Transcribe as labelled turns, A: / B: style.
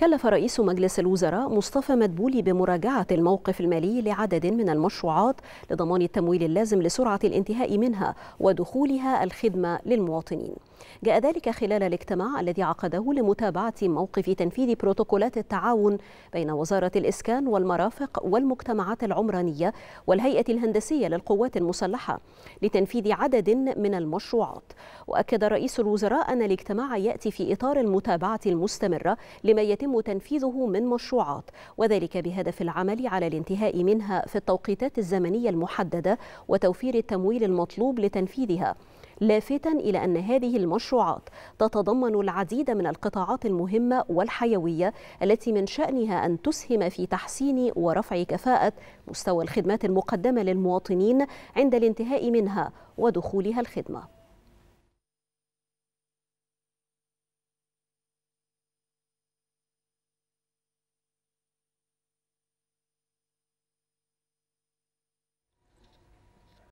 A: كلف رئيس مجلس الوزراء مصطفى مدبولي بمراجعة الموقف المالي لعدد من المشروعات لضمان التمويل اللازم لسرعة الانتهاء منها ودخولها الخدمة للمواطنين جاء ذلك خلال الاجتماع الذي عقده لمتابعة موقف تنفيذ بروتوكولات التعاون بين وزارة الإسكان والمرافق والمجتمعات العمرانية والهيئة الهندسية للقوات المسلحة لتنفيذ عدد من المشروعات وأكد رئيس الوزراء أن الاجتماع يأتي في إطار المتابعة المستمرة لما يتم تنفيذه من مشروعات وذلك بهدف العمل على الانتهاء منها في التوقيتات الزمنية المحددة وتوفير التمويل المطلوب لتنفيذها لافتا إلى أن هذه المشروعات تتضمن العديد من القطاعات المهمة والحيوية التي من شأنها أن تسهم في تحسين ورفع كفاءة مستوى الخدمات المقدمة للمواطنين عند الانتهاء منها ودخولها الخدمه